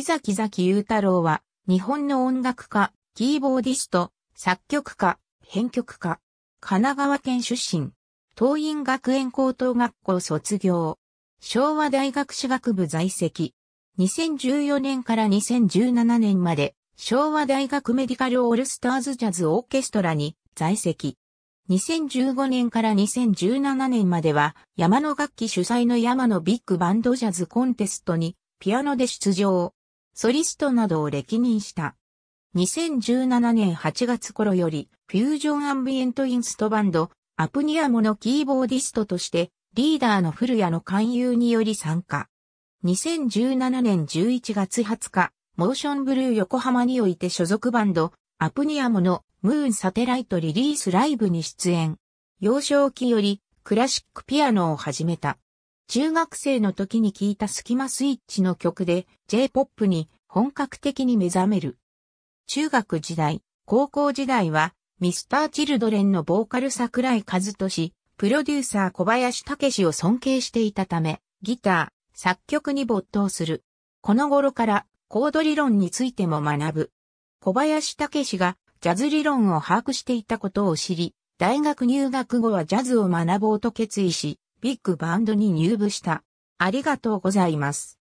伊崎崎雄太郎は、日本の音楽家、キーボーディスト、作曲家、編曲家、神奈川県出身、東院学園高等学校卒業、昭和大学士学部在籍、2014年から2017年まで、昭和大学メディカルオールスターズジャズオーケストラに在籍。2015年から2017年までは、山の楽器主催の山のビッグバンドジャズコンテストにピアノで出場。ソリストなどを歴任した。2017年8月頃より、フュージョンアンビエントインストバンド、アプニアモのキーボーディストとして、リーダーの古谷の勧誘により参加。2017年11月20日、モーションブルー横浜において所属バンド、アプニアモのムーンサテライトリリースライブに出演。幼少期よりクラシックピアノを始めた。中学生の時に聴いたスキマスイッチの曲で J-POP に本格的に目覚める。中学時代、高校時代は、ミスター・チルドレンのボーカル桜井和俊、プロデューサー小林武を尊敬していたため、ギター、作曲に没頭する。この頃からコード理論についても学ぶ。小林武がジャズ理論を把握していたことを知り、大学入学後はジャズを学ぼうと決意し、ビッグバンドに入部した。ありがとうございます。